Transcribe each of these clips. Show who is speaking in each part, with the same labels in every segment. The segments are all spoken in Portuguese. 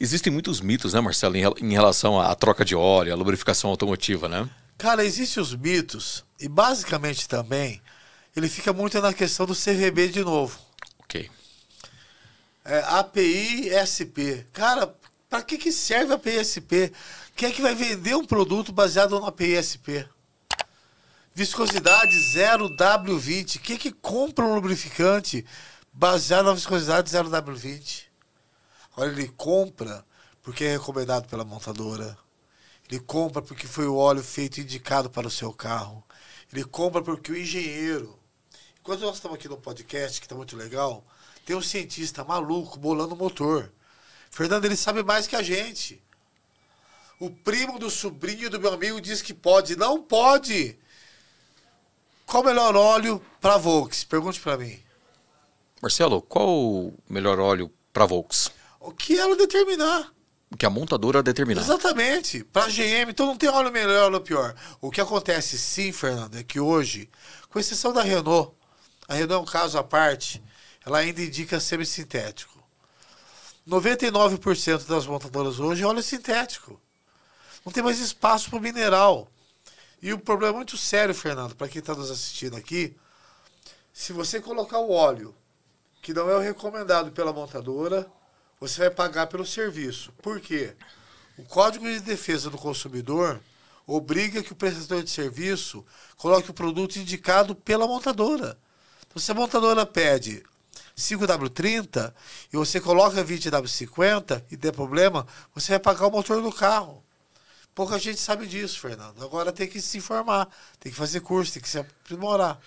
Speaker 1: Existem muitos mitos, né, Marcelo, em, relação à troca de óleo, à lubrificação automotiva, né?
Speaker 2: Cara, existem os mitos e basicamente também ele fica muito na questão do CVB de novo. Ok. É, API SP. Cara, para que, que serve a API SP? Quem é que vai vender um produto baseado no API SP? Viscosidade 0W20. Quem é que compra um lubrificante baseado na viscosidade 0W20? Olha, ele compra porque é recomendado pela montadora. Ele compra porque foi o óleo feito indicado para o seu carro. Ele compra porque o engenheiro. Enquanto nós estamos aqui no podcast, que está muito legal, tem um cientista maluco bolando o motor. Fernando, ele sabe mais que a gente. O primo do sobrinho do meu amigo diz que pode. Não pode! Qual o melhor óleo para Volks? Pergunte para mim.
Speaker 1: Marcelo, qual o melhor óleo para Volks?
Speaker 2: o que ela determinar.
Speaker 1: O que a montadora determinar.
Speaker 2: Exatamente. Para a GM, então não tem óleo melhor ou pior. O que acontece sim, Fernando, é que hoje, com exceção da Renault, a Renault é um caso à parte, ela ainda indica semissintético. 99% das montadoras hoje é óleo sintético. Não tem mais espaço para mineral. E o problema é muito sério, Fernando, para quem está nos assistindo aqui. Se você colocar o óleo, que não é o recomendado pela montadora, você vai pagar pelo serviço. Por quê? O Código de Defesa do Consumidor obriga que o prestador de serviço coloque o produto indicado pela montadora. Então, se a montadora pede 5W30 e você coloca 20W50 e der problema, você vai pagar o motor do carro. Pouca gente sabe disso, Fernando. Agora tem que se informar, tem que fazer curso, tem que se aprimorar.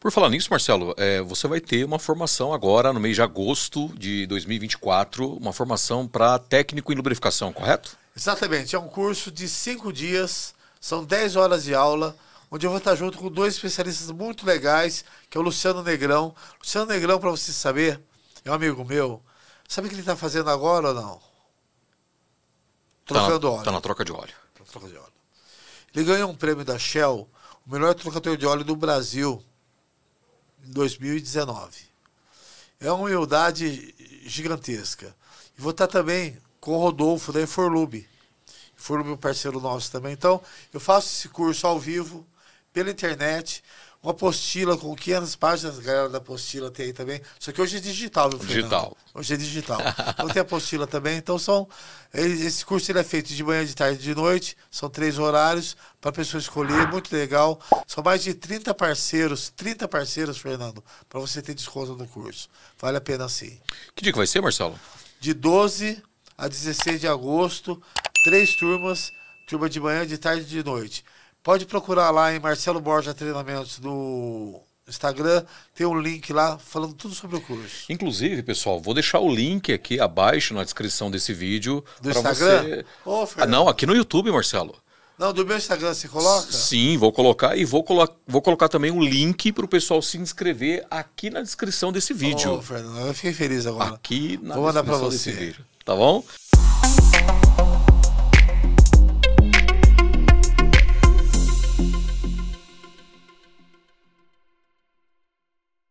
Speaker 1: Por falar nisso, Marcelo, é, você vai ter uma formação agora no mês de agosto de 2024, uma formação para técnico em lubrificação, correto?
Speaker 2: Exatamente. É um curso de cinco dias, são dez horas de aula, onde eu vou estar junto com dois especialistas muito legais, que é o Luciano Negrão. Luciano Negrão, para você saber, é um amigo meu. Sabe o que ele está fazendo agora ou não?
Speaker 1: Tá Trocando tá na, óleo. Está na troca de óleo.
Speaker 2: Tá na troca de óleo. Ele ganhou um prêmio da Shell, o melhor trocador de óleo do Brasil em 2019. É uma humildade gigantesca. E vou estar também com o Rodolfo da Forlube. Forlube é um parceiro nosso também. Então, eu faço esse curso ao vivo, pela internet uma apostila com 500 páginas, galera da apostila tem aí também. Só que hoje é digital, viu, Fernando? Digital. Hoje é digital. Então tem apostila também. Então são. Esse curso ele é feito de manhã, de tarde e de noite. São três horários para a pessoa escolher. Muito legal. São mais de 30 parceiros, 30 parceiros, Fernando, para você ter desconto no curso. Vale a pena sim. Que dia que vai ser, Marcelo? De 12 a 16 de agosto, três turmas, turma de manhã, de tarde e de noite. Pode procurar lá em Marcelo Borja Treinamentos no Instagram, tem um link lá falando tudo sobre o curso.
Speaker 1: Inclusive, pessoal, vou deixar o link aqui abaixo na descrição desse vídeo. Do Instagram? Você...
Speaker 2: Oh, ah, não,
Speaker 1: aqui no YouTube, Marcelo.
Speaker 2: Não, do meu Instagram você coloca?
Speaker 1: Sim, vou colocar e vou, colo vou colocar também um link para o pessoal se inscrever aqui na descrição
Speaker 2: desse vídeo. Ô, oh, Fernando, eu fiquei feliz agora. Aqui na vou descrição desse vídeo,
Speaker 1: tá bom?